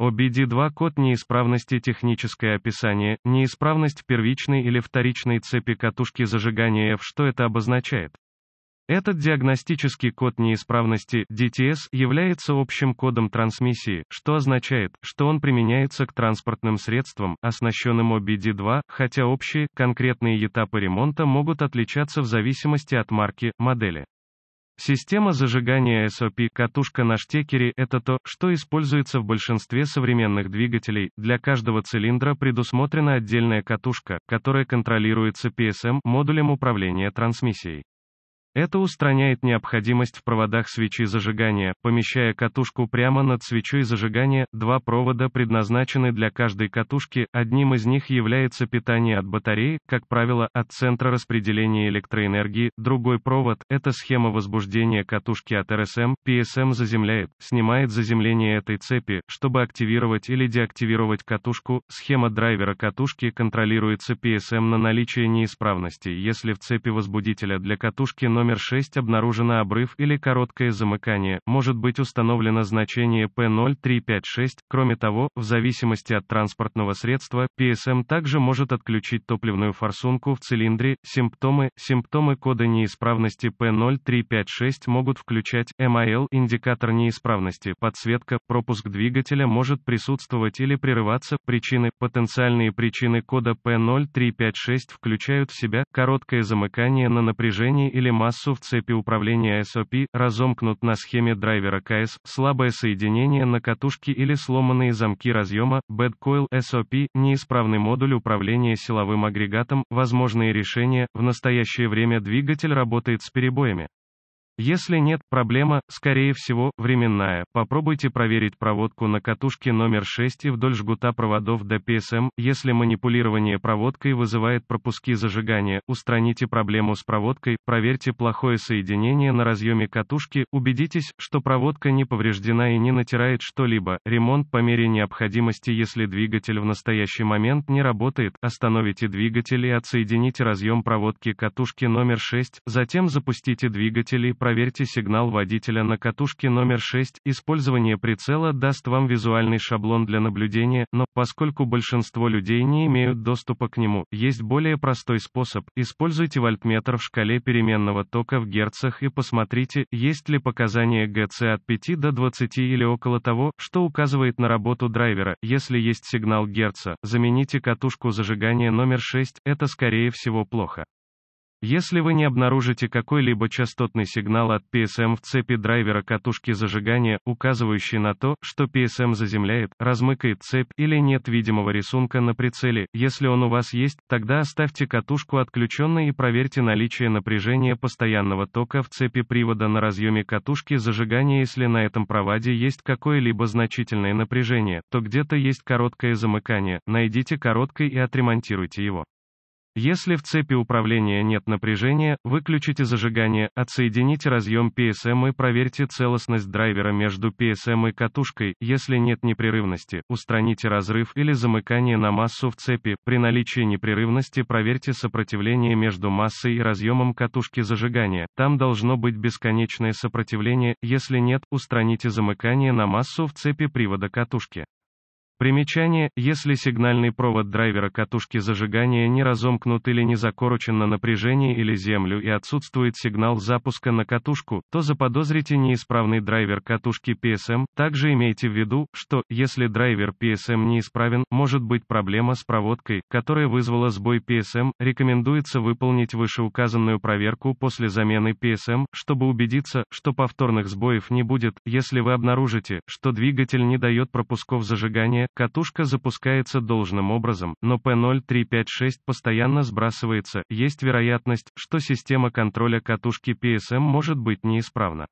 OBD2 код неисправности техническое описание, неисправность первичной или вторичной цепи катушки зажигания F. Что это обозначает? Этот диагностический код неисправности DTS является общим кодом трансмиссии, что означает, что он применяется к транспортным средствам, оснащенным OBD2, хотя общие, конкретные этапы ремонта могут отличаться в зависимости от марки, модели. Система зажигания SOP катушка на штекере – это то, что используется в большинстве современных двигателей. Для каждого цилиндра предусмотрена отдельная катушка, которая контролируется PSM – модулем управления трансмиссией. Это устраняет необходимость в проводах свечи зажигания, помещая катушку прямо над свечой зажигания, два провода предназначены для каждой катушки, одним из них является питание от батареи, как правило, от центра распределения электроэнергии, другой провод, это схема возбуждения катушки от РСМ, ПСМ заземляет, снимает заземление этой цепи, чтобы активировать или деактивировать катушку, схема драйвера катушки контролируется ПСМ на наличие неисправности, если в цепи возбудителя для катушки 0 номер 6 обнаружено обрыв или короткое замыкание, может быть установлено значение P0356. Кроме того, в зависимости от транспортного средства, PSM также может отключить топливную форсунку в цилиндре. Симптомы Симптомы кода неисправности P0356 могут включать MIL а индикатор неисправности, подсветка, пропуск двигателя может присутствовать или прерываться, причины, потенциальные причины кода P0356 включают в себя короткое замыкание на напряжении или массе массу в цепи управления SOP, разомкнут на схеме драйвера КС, слабое соединение на катушке или сломанные замки разъема, bad coil SOP, неисправный модуль управления силовым агрегатом, возможные решения, в настоящее время двигатель работает с перебоями. Если нет, проблема, скорее всего, временная. Попробуйте проверить проводку на катушке номер 6 и вдоль жгута проводов до PSM. Если манипулирование проводкой вызывает пропуски зажигания, устраните проблему с проводкой, проверьте плохое соединение на разъеме катушки, убедитесь, что проводка не повреждена и не натирает что-либо. Ремонт по мере необходимости, если двигатель в настоящий момент не работает, остановите двигатель и отсоедините разъем проводки катушки номер 6, затем запустите двигатель и проверьте проверьте сигнал водителя на катушке номер 6. Использование прицела даст вам визуальный шаблон для наблюдения, но, поскольку большинство людей не имеют доступа к нему, есть более простой способ. Используйте вольтметр в шкале переменного тока в герцах и посмотрите, есть ли показания ГЦ от 5 до 20 или около того, что указывает на работу драйвера. Если есть сигнал герца, замените катушку зажигания номер 6, это скорее всего плохо. Если вы не обнаружите какой-либо частотный сигнал от PSM в цепи драйвера катушки зажигания, указывающий на то, что PSM заземляет, размыкает цепь или нет видимого рисунка на прицеле, если он у вас есть, тогда оставьте катушку отключенной и проверьте наличие напряжения постоянного тока в цепи привода на разъеме катушки зажигания. Если на этом проводе есть какое-либо значительное напряжение, то где-то есть короткое замыкание, найдите короткое и отремонтируйте его. Если в цепи управления нет напряжения, выключите зажигание, отсоедините разъем PSM и проверьте целостность драйвера между PSM и катушкой, если нет непрерывности, устраните разрыв или замыкание на массу в цепи, при наличии непрерывности проверьте сопротивление между массой и разъемом катушки зажигания, там должно быть бесконечное сопротивление, если нет, устраните замыкание на массу в цепи привода катушки. Примечание, если сигнальный провод драйвера катушки зажигания не разомкнут или не закорочен на напряжение или землю и отсутствует сигнал запуска на катушку, то заподозрите неисправный драйвер катушки PSM. Также имейте в виду, что, если драйвер PSM неисправен, может быть проблема с проводкой, которая вызвала сбой PSM. Рекомендуется выполнить вышеуказанную проверку после замены PSM, чтобы убедиться, что повторных сбоев не будет, если вы обнаружите, что двигатель не дает пропусков зажигания, катушка запускается должным образом, но P0356 постоянно сбрасывается, есть вероятность, что система контроля катушки PSM может быть неисправна.